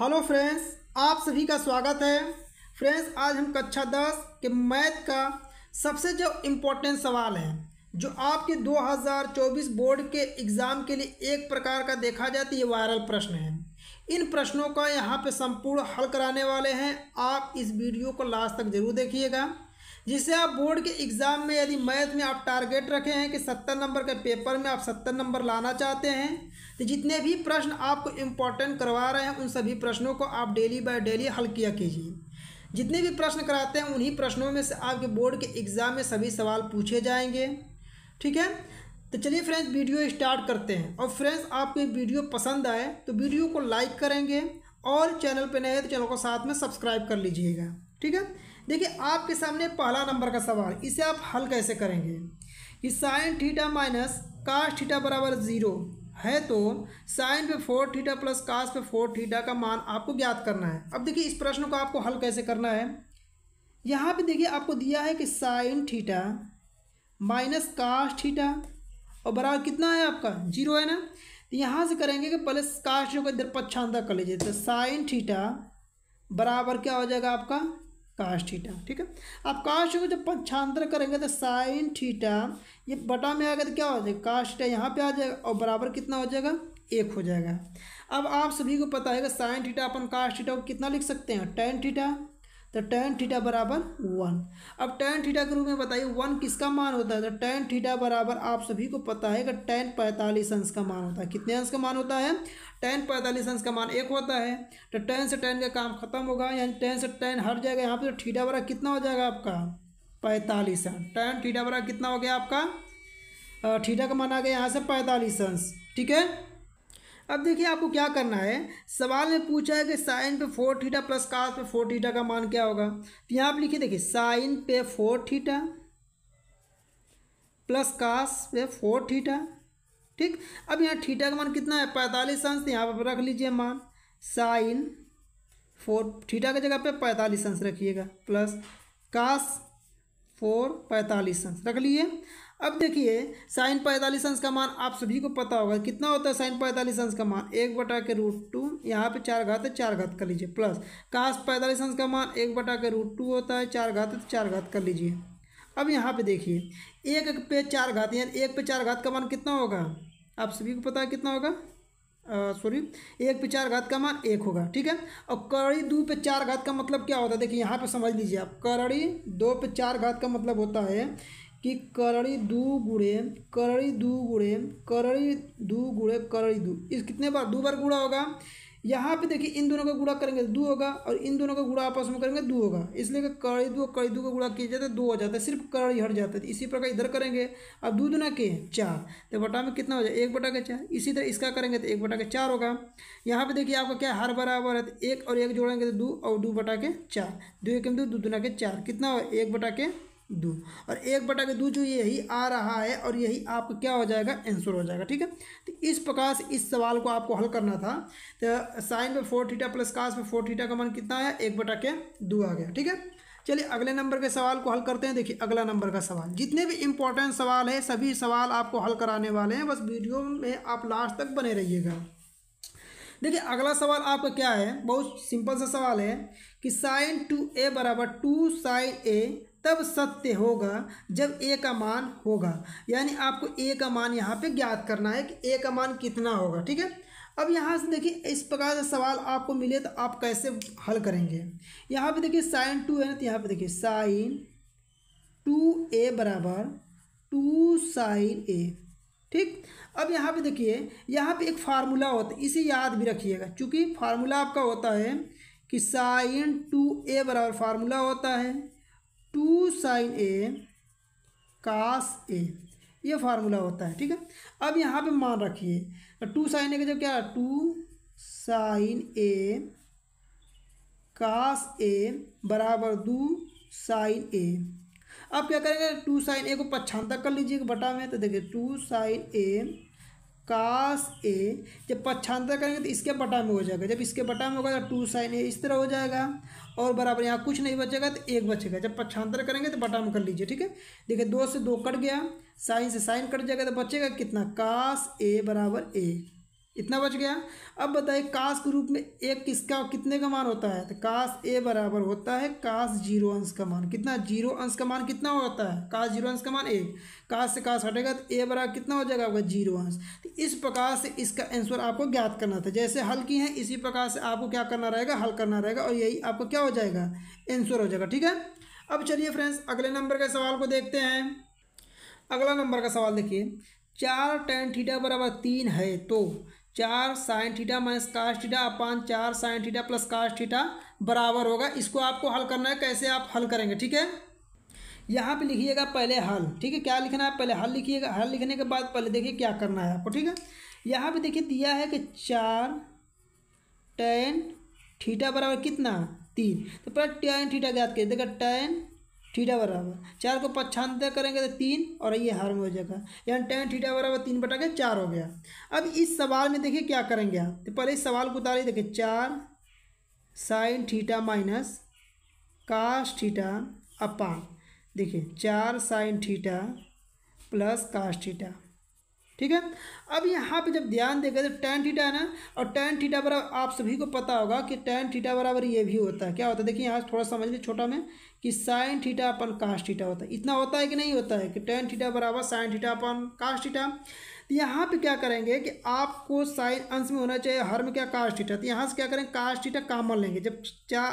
hello friends आप सभी का स्वागत है फ्रेंड्स आज हम कक्षा दस के मैथ का सबसे जो इम्पोर्टेंट सवाल है जो आपके 2024 बोर्ड के एग्ज़ाम के लिए एक प्रकार का देखा जाए तो ये वायरल प्रश्न है इन प्रश्नों का यहाँ पे संपूर्ण हल कराने वाले हैं आप इस वीडियो को लास्ट तक जरूर देखिएगा जिसे आप बोर्ड के एग्ज़ाम में यदि मैथ में आप टारगेट रखे हैं कि सत्तर नंबर के पेपर में आप सत्तर नंबर लाना चाहते हैं तो जितने भी प्रश्न आपको इम्पोर्टेंट करवा रहे हैं उन सभी प्रश्नों को आप डेली बाय डेली हल किया कीजिए जितने भी प्रश्न कराते हैं उन्हीं प्रश्नों में से आपके बोर्ड के एग्ज़ाम में सभी सवाल पूछे जाएंगे ठीक है तो चलिए फ्रेंड्स वीडियो स्टार्ट करते हैं और फ्रेंड्स आपको ये वीडियो पसंद आए तो वीडियो को लाइक करेंगे और चैनल पर नए तो चैनल को साथ में सब्सक्राइब कर लीजिएगा ठीक है देखिए आपके सामने पहला नंबर का सवाल इसे आप हल कैसे करेंगे कि sine theta minus cos theta बराबर ज़ीरो है तो साइन पे फोर थीटा प्लस कास्ट पे फोर थीटा का मान आपको ज्ञात करना है अब देखिए इस प्रश्न को आपको हल कैसे करना है यहाँ पे देखिए आपको दिया है कि sine theta minus cos theta और बराबर कितना है आपका जीरो है ना तो यहाँ से करेंगे कि पहले काश को इधर पक्षांतर कर लीजिए तो साइन थीटा बराबर क्या हो जाएगा आपका काश थीटा ठीक है आप काश को जब पक्षांतर करेंगे तो साइन थीटा ये बटा में आएगा तो क्या हो जाएगा काश ठीटा यहाँ पे आ जाएगा और बराबर कितना हो जाएगा एक हो जाएगा अब आप सभी को पता है कि साइन थीटा अपन काश थीटा को कितना लिख सकते हैं टेन थीटा तो टेन थीटा बराबर वन अब टेन थीटा के रूप में बताइए वन किसका मान होता है तो टेन थीटा बराबर आप सभी को पता है कि टेन पैंतालीस अंश का मान होता है कितने अंश का मान होता है टेन पैंतालीस अंश का मान एक होता है तो टेन से टेन का काम खत्म होगा यानी टेन से टेन हट जाएगा यहाँ पर तो थीटा बराबर कितना हो जाएगा आपका पैंतालीस अंश टेन थीटा बराबर कितना हो गया आपका थीटा का मान आ गया यहाँ से पैंतालीस अंश ठीक है अब देखिए आपको क्या करना है सवाल में पूछा है कि साइन पे फोर थीटा प्लस कास पे फोर थीटा का मान क्या होगा तो यहाँ आप लिखिए देखिए साइन पे फोर थीटा प्लस कास पे फोर थीटा ठीक अब यहाँ थीटा का मान कितना है पैंतालीस अंश तो यहाँ पर रख लीजिए मान साइन फोर थीटा की जगह पे पैंतालीस अंश रखिएगा प्लस कास फोर पैंतालीस अंश रख लिए अब देखिए साइन पैंतालीस अंश का मान आप सभी को पता होगा कितना होता है साइन पैंतालीस अंश का मान एक बटा के रूट टू यहाँ पे चार घात है चार घात कर लीजिए प्लस काश पैंतालीस अंश का मान एक बटा के रूट टू होता है चार घात है तो चार घात कर लीजिए अब यहाँ पे देखिए एक पे चार घात यानी एक पे चार घात का मान कितना होगा आप सभी को पता है कितना होगा सॉरी एक पे चार घात का मान एक होगा ठीक है और करड़ी दो पे चार घात का मतलब क्या होता है देखिए यहाँ पे समझ लीजिए आप करड़ी दो पे चार घात का मतलब होता है कि करड़ी दू गुड़े करड़ी दू गुड़े करड़ी दू गुड़े करड़ी दू इस कितने बार दो बार गुड़ा होगा यहाँ पे देखिए इन दोनों का गुड़ा करेंगे तो दो होगा और इन दोनों का गुड़ा आपस में करेंगे दो होगा इसलिए कि कड़ी दो कड़ी दो का गुड़ा किया जाता है तो दो हो जाता है सिर्फ कड़ी हट जाता है तो इसी प्रकार इधर करेंगे अब दो दोनों के चार तो बटा में कितना हो जाए एक बटा के चार इसी तरह इसका करेंगे तो एक बटा के चार होगा यहाँ पे देखिए आपका क्या हर बराबर है तो एक और एक जोड़ेंगे तो दो और दो बटा के चार दो एक दो दुना के चार कितना हो एक बटा के दो और एक बटा के दो जो यही आ रहा है और यही आपका क्या हो जाएगा आंसर हो जाएगा ठीक है तो इस प्रकार से इस सवाल को आपको हल करना था तो साइन पे फोर थीटा प्लस कास पे फोर थीटा का मान कितना है एक बटा के दो आ गया ठीक है चलिए अगले नंबर के सवाल को हल करते हैं देखिए अगला नंबर का सवाल जितने भी इंपॉर्टेंट सवाल है सभी सवाल आपको हल कराने वाले हैं बस वीडियो में आप लास्ट तक बने रहिएगा देखिए अगला सवाल आपका क्या है बहुत सिंपल सा सवाल है कि साइन टू ए बराबर टू साइन ए तब सत्य होगा जब ए का मान होगा यानी आपको ए का मान यहाँ पे ज्ञात करना है कि ए का मान कितना होगा ठीक है अब यहाँ से देखिए इस प्रकार से सवाल आपको मिले तो आप कैसे हल करेंगे यहाँ पे देखिए साइन टू है ना तो यहाँ पे देखिए साइन टू ए बराबर टू साइन ए ठीक अब यहाँ पे देखिए यहाँ पे एक फार्मूला होता है इसे याद भी रखिएगा चूँकि फार्मूला आपका होता है कि साइन टू ए बराबर फार्मूला होता है टू साइन ए कास ए ये फार्मूला होता है ठीक है अब यहाँ पे मान रखिए तो टू साइन ए का जब क्या टू साइन ए कास ए बराबर दू साइन ए अब क्या करेंगे टू साइन ए को पक्षांतर कर लीजिए बटा में तो देखिए टू साइन ए काश ए जब पक्षांतर करेंगे तो इसके बटा में हो जाएगा जब इसके बटा में होगा तो टू साइन ए इस तरह हो जाएगा और बराबर यहाँ कुछ नहीं बचेगा तो एक बचेगा जब पक्षांतर करेंगे तो बटा में कर लीजिए ठीक है देखिए दो से दो कट गया साइन से साइन कट जाएगा तो बचेगा कितना काश ए बराबर ए इतना बच गया अब बताइए काश के रूप में एक किसका कितने का मान होता है तो काश ए बराबर होता है काश जीरो अंश का मान कितना जीरो अंश का मान कितना होता है काश जीरो अंश का मान एक काश से काश हटेगा तो ए बराबर कितना हो जाएगा आपका जीरो अंश तो इस प्रकार से इसका आंसर आपको ज्ञात करना था जैसे हल की है इसी प्रकार से आपको क्या करना रहेगा हल करना रहेगा और यही आपको क्या हो जाएगा आंसर हो जाएगा ठीक है अब चलिए फ्रेंड्स अगले नंबर के सवाल को देखते हैं अगला नंबर का सवाल देखिए चार टेन थीटा बराबर तीन है तो चार sine theta minus cos theta upon चार sine theta plus cos theta बराबर होगा इसको आपको हल करना है कैसे आप हल करेंगे ठीक है यहाँ पे लिखिएगा पहले हल ठीक है क्या लिखना है पहले हल लिखिएगा हल लिखने के बाद पहले देखिए क्या करना है आपको ठीक है यहाँ पे देखिए दिया है कि चार टेन थीटा बराबर कितना तीन तो पहले टेन थीटा याद करिए देखिए टेन थीटा बराबर चार को पक्षांतर करेंगे तो तीन और ये हर में हो जाएगा यानी टेन थीटा बराबर तीन बटा के चार हो गया अब इस सवाल में देखिए क्या करेंगे आप तो पहले इस सवाल को उतारिए देखिए चार sine theta minus cos theta upon देखिए चार sine theta plus cos theta ठीक है अब यहाँ पे जब ध्यान देगा तो टेन थीटा है ना और टेन थीटा बराबर आप सभी को पता होगा कि टेन थीटा बराबर ये भी होता है क्या होता है देखिए यहाँ थोड़ा समझ लीजिए छोटा में कि sine theta upon cos theta होता है इतना होता है कि नहीं होता है कि टेन थीटा बराबर sine theta upon cos theta तो यहाँ पर क्या करेंगे कि आपको साइन अंश में होना चाहिए हर में क्या कास्ट थीटा तो यहाँ से क्या करेंगे कास्ट थीटा कामन लेंगे जब चा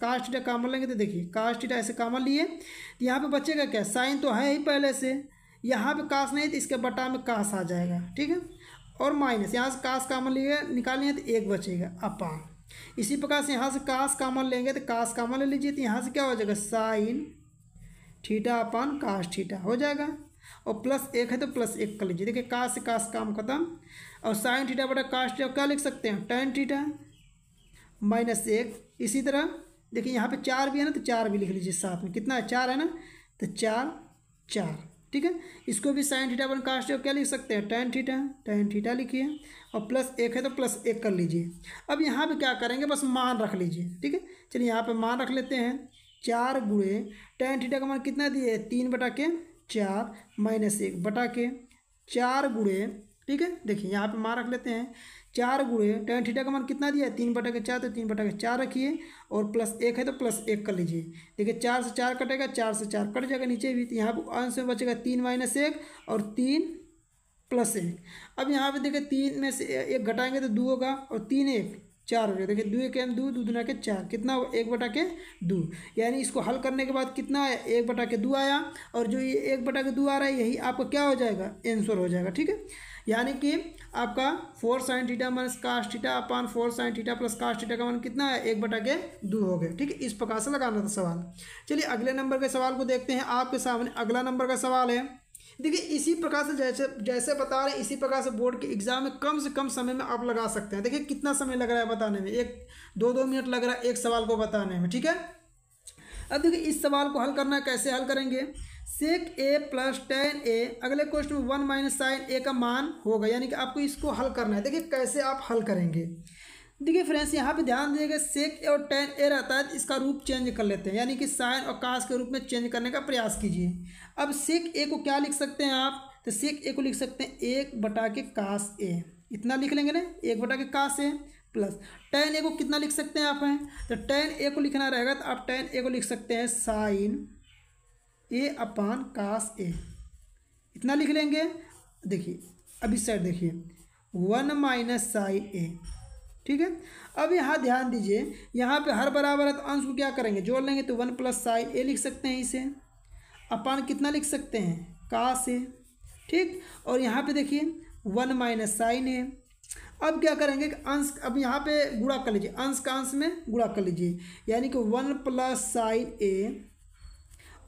कास्ट थीटा कामन लेंगे तो देखिए कास्ट थीटा ऐसे कामन लिए तो यहाँ पर बचेगा क्या साइन तो है ही पहले से यहाँ पे काश नहीं तो इसके बटा में काश आ जाएगा ठीक है और माइनस यहाँ से काश कामन लिए निकालिए तो एक बचेगा अपान इसी प्रकार से यहाँ से काश कामन लेंगे तो काश कामन ले लीजिए तो यहाँ से क्या हो जाएगा साइन ठीठा अपान काश ठीठा हो जाएगा और प्लस एक है तो प्लस एक कर लीजिए देखिए काश से काश काम खत्म और साइन ठीठा बटा काश ठीठा क्या लिख सकते हैं टेन ठीठा माइनस एक इसी तरह देखिए यहाँ पे चार भी है ना तो चार भी लिख लीजिए साथ में कितना है चार है ना तो चार चार ठीक है इसको भी साइन थीटा अपन कास्ट क्या लिख सकते हैं टेन थीटा टेन थीटा लिखिए और प्लस एक है तो प्लस एक कर लीजिए अब यहाँ पे क्या करेंगे बस मान रख लीजिए ठीक है चलिए यहाँ पे मान रख लेते हैं चार गुड़े टेन थीटा का मान कितना दिए तीन बटा के चार माइनस एक बटा के चार गुड़े ठीक है देखिए यहाँ पे मान रख लेते हैं चार गुड़े टेन थीटा का मान कितना दिया है तीन बटा के चार तो तीन बटा के चार रखिए और प्लस एक है तो प्लस एक कर लीजिए देखिए चार से चार कटेगा चार से चार कट जाएगा नीचे भी तो यहाँ पर अंश में बचेगा तीन माइनस एक और तीन प्लस एक अब यहाँ पे देखिए तीन में से एक घटाएंगे तो दो होगा और तीन एक चार हो जाएगा देखिए दो एक दो दो दुना के चार कितना एक बटा के दो यानी इसको हल करने के बाद कितना आया एक बटा के दो आया और जो ये एक बटा के दो आ रहा है यही आपका क्या हो जाएगा आंसर हो जाएगा ठीक है यानी कि आपका four sine theta minus cos theta upon four sine theta plus cos theta का मान कितना है एक बटा के दो हो गया ठीक है इस प्रकार से लगाना था सवाल चलिए अगले नंबर के सवाल को देखते हैं आपके सामने अगला नंबर का सवाल है देखिए इसी प्रकार से जैसे जैसे बता रहे हैं इसी प्रकार से बोर्ड के एग्ज़ाम में कम से कम समय में आप लगा सकते हैं देखिए कितना समय लग रहा है बताने में एक दो दो मिनट लग रहा है एक सवाल को बताने में ठीक है अब देखिए इस सवाल को हल करना कैसे हल करेंगे सेक ए प्लस टेन ए अगले क्वेश्चन में वन माइनस साइन ए का मान होगा यानी कि आपको इसको हल करना है देखिए कैसे आप हल करेंगे देखिए फ्रेंड्स यहाँ पे ध्यान दिएगा सेक और टेन ए रहता है इसका रूप चेंज कर लेते हैं यानी कि साइन और काश के रूप में चेंज करने का प्रयास कीजिए अब सेक ए को क्या लिख सकते हैं आप तो सेक ए को लिख सकते हैं एक बटा के काश ए इतना लिख लेंगे ना एक बटा के काश ए प्लस टेन ए को कितना लिख सकते हैं आप हैं तो टेन ए को लिखना रहेगा तो आप टेन ए को लिख सकते हैं साइन ए अपान काश ए इतना लिख लेंगे देखिए अभी सर देखिए वन माइनस साइन ए ठीक है अब यहाँ ध्यान दीजिए यहाँ पे हर बराबर तो अंश को क्या करेंगे जोड़ लेंगे तो वन प्लस साई ए लिख सकते हैं इसे अपान कितना लिख सकते हैं का से ठीक और यहाँ पे देखिए वन माइनस साइन है अब क्या करेंगे कि अंश अब यहाँ पे गुड़ा कर लीजिए अंश का अंश में गुड़ा कर लीजिए यानी कि वन प्लस साइन ए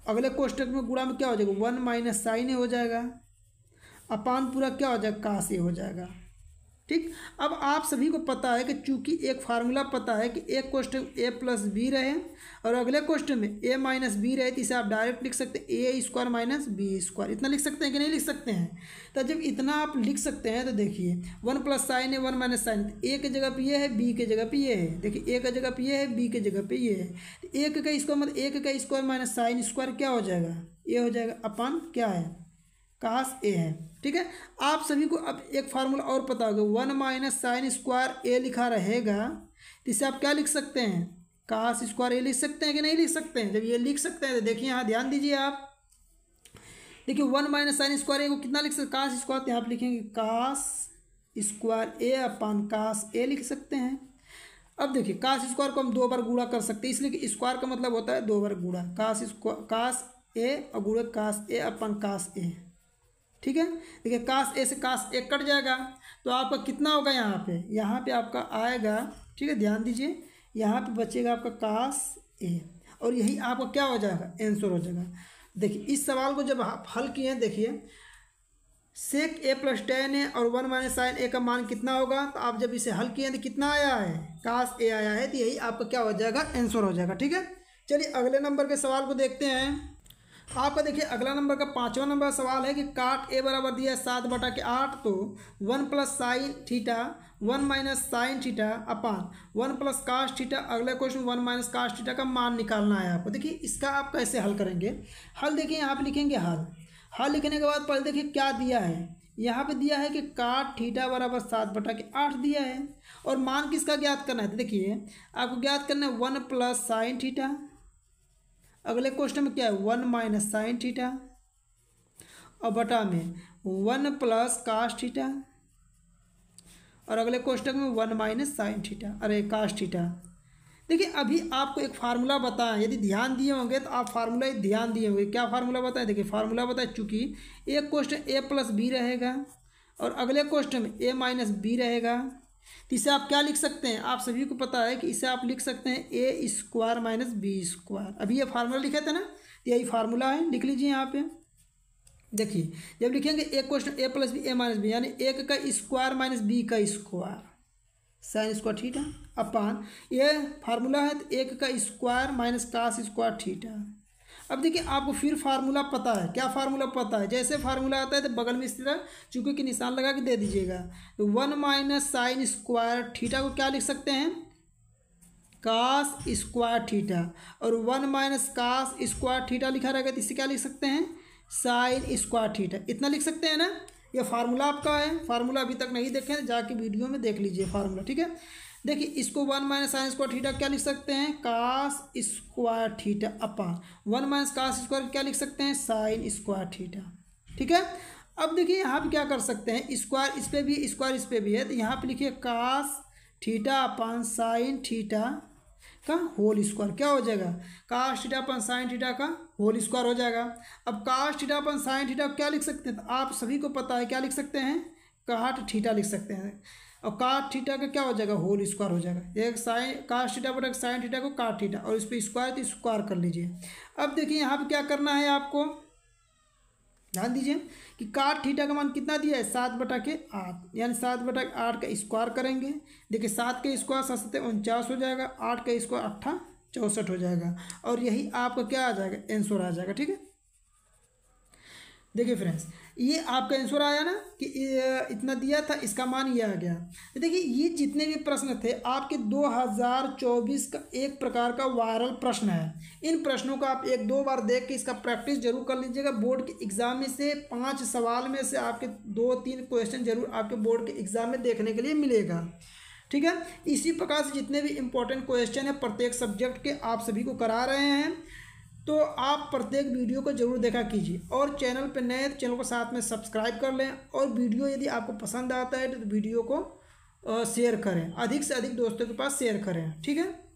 अगले कोष्टक में गुड़ा में क्या हो जाएगा वन माइनस साइन ए हो जाएगा अपान पूरा क्या हो जाएगा का से हो जाएगा ठीक अब आप सभी को पता है कि चूंकि एक फार्मूला पता है कि एक क्वेश्चन ए प्लस बी रहे और अगले क्वेश्चन में ए माइनस बी रहे तो इसे आप डायरेक्ट लिख सकते हैं A square minus B square इतना लिख सकते हैं कि नहीं लिख सकते हैं तो जब इतना आप लिख सकते हैं तो देखिए वन प्लस साइन है वन माइनस साइन ए के जगह पर ये है बी के जगह पर ये है देखिए ए का जगह पर ये है बी के जगह पर ये है तो एक का स्क्वायर मतलब एक का स्क्वायर माइनस साइन स्क्वायर क्या हो जाएगा ये हो जाएगा अपान क्या है कास ए है ठीक है आप सभी को अब एक फार्मूला और पता होगा one minus sine square A लिखा रहेगा तो इसे आप क्या लिख सकते हैं कास स्क्वायर ए लिख सकते हैं कि नहीं लिख सकते हैं जब ये लिख सकते हैं तो देखिए यहाँ ध्यान दीजिए आप देखिए one minus sine square A को कितना लिख सकते कास स्क्वायर तो यहाँ आप लिखेंगे कास स्क्वायर ए अपान कास ए लिख सकते हैं अब देखिए कास स्क्वायर को हम दो बार गुड़ा कर सकते हैं इसलिए स्क्वायर का मतलब होता है दो बार गुड़ा कास स्क्वा कास ए और गुड़ा कास ए अपन कास ए ठीक है देखिए काश ए से काश एक कट जाएगा तो आपका कितना होगा यहाँ पे यहाँ पे आपका आएगा ठीक है ध्यान दीजिए यहाँ पे बचेगा आपका काश ए और यही आपका क्या हो जाएगा आंसर हो जाएगा देखिए इस सवाल को जब आप हल किए हैं देखिए सेक ए प्लस टेन है और वन माइनस साइन ए का मान कितना होगा तो आप जब इसे हल किए तो कितना आया है काश ए आया है तो यही आपका क्या हो जाएगा आंसर हो जाएगा ठीक है चलिए अगले नंबर के सवाल को देखते हैं आपका देखिए अगला नंबर का पाँचवा नंबर सवाल है कि काट ए बराबर दिया है सात बटा के आठ तो one plus sine theta one minus sine theta upon one plus cos theta अगला question one minus cos theta का मान निकालना है आपको देखिए इसका आप कैसे हल करेंगे हल देखिए यहाँ पर लिखेंगे हल हल लिखने के बाद पहले देखिए क्या दिया है यहाँ पे दिया है कि काट ठीठा बराबर सात बटा के आठ दिया है और मान किसका ज्ञात करना है तो देखिए आपको ज्ञात करना है वन प्लस साइन थीटा अगले क्वेश्चन में क्या है वन माइनस साइन थीटा और बटा में वन प्लस कास्ट थीटा और अगले क्वेश्चन में वन माइनस साइन थीटा अरे कास्ट थीटा देखिए अभी आपको एक फार्मूला बताएं यदि ध्यान दिए होंगे तो आप फार्मूला ध्यान दिए होंगे क्या फार्मूला बताएं देखिए फार्मूला बताएं चूँकि एक क्वेश्चन ए प्लस बी रहेगा और अगले क्वेश्चन में ए माइनस बी रहेगा तो इसे आप क्या लिख सकते हैं आप सभी को पता है कि इसे आप लिख सकते हैं A square minus B square अभी ये फार्मूला लिखे थे ना तो यही फार्मूला है लिख लीजिए यहाँ पे देखिए जब लिखेंगे A question A plus B A minus B यानी एक का स्क्वायर माइनस बी का स्क्वायर साइन स्क्वायर ठीक है अपान ये फार्मूला है तो एक का स्क्वायर माइनस कास स्क्वायर ठीक है अब देखिए आपको फिर फार्मूला पता है क्या फार्मूला पता है जैसे फार्मूला आता है तो बगल में इस तरह चूंकि कि निशान लगा के दे दीजिएगा तो one minus sine square theta को क्या लिख सकते हैं कास स्क्वायर ठीठा और one minus cos square theta लिखा रहेगा तो इसे क्या लिख सकते हैं साइन स्क्वायर ठीठा इतना लिख सकते हैं ना ये फार्मूला आपका है फार्मूला अभी तक नहीं देखे जाके वीडियो में देख लीजिए फार्मूला ठीक है देखिए इसको one minus sine square theta क्या लिख सकते हैं cos square theta upon one minus cos square क्या लिख सकते हैं साइन स्क्वायर थीटा ठीक है अब देखिए यहाँ पर क्या कर सकते हैं स्क्वायर इस पर भी स्क्वायर इस पर भी है तो यहाँ पर लिखिए cos theta upon sine theta का होल स्क्वायर क्या हो जाएगा cos theta upon sine theta का होल स्क्वायर हो जाएगा अब काश थीटा अपन साइन थीटा क्या लिख सकते हैं तो आप सभी को पता है क्या लिख सकते हैं काट थीटा लिख सकते हैं और काट थीटा का क्या हो जाएगा होल स्क्वायर हो जाएगा एक साइन काट थीटा बटा साइन थीटा को काट थीटा और इस पर स्क्वायर तो स्क्वायर कर लीजिए अब देखिए यहाँ पर क्या करना है आपको ध्यान दीजिए कि काट थीटा का मान कितना दिया है सात बटा के आठ यानी सात बटा के आठ का स्क्वायर करेंगे देखिए सात का स्क्वायर सात सत्य उनचास हो जाएगा आठ का स्क्वायर अट्ठा चौंसठ हो जाएगा और यही आपका क्या आ जाएगा आंसर आ जाएगा ठीक है देखिए फ्रेंड्स ये आपका आंसर आया ना कि इतना दिया था इसका मान ये आ गया देखिए ये जितने भी प्रश्न थे आपके 2024 का एक प्रकार का वायरल प्रश्न है इन प्रश्नों को आप एक दो बार देख के इसका प्रैक्टिस जरूर कर लीजिएगा बोर्ड के एग्ज़ाम में से पाँच सवाल में से आपके दो तीन क्वेश्चन जरूर आपके बोर्ड के एग्ज़ाम में देखने के लिए मिलेगा ठीक है इसी प्रकार से जितने भी इंपॉर्टेंट क्वेश्चन है प्रत्येक सब्जेक्ट के आप सभी को करा रहे हैं तो आप प्रत्येक वीडियो को जरूर देखा कीजिए और चैनल पर नए तो चैनल को साथ में सब्सक्राइब कर लें और वीडियो यदि आपको पसंद आता है तो वीडियो को शेयर करें अधिक से अधिक दोस्तों के पास शेयर करें ठीक है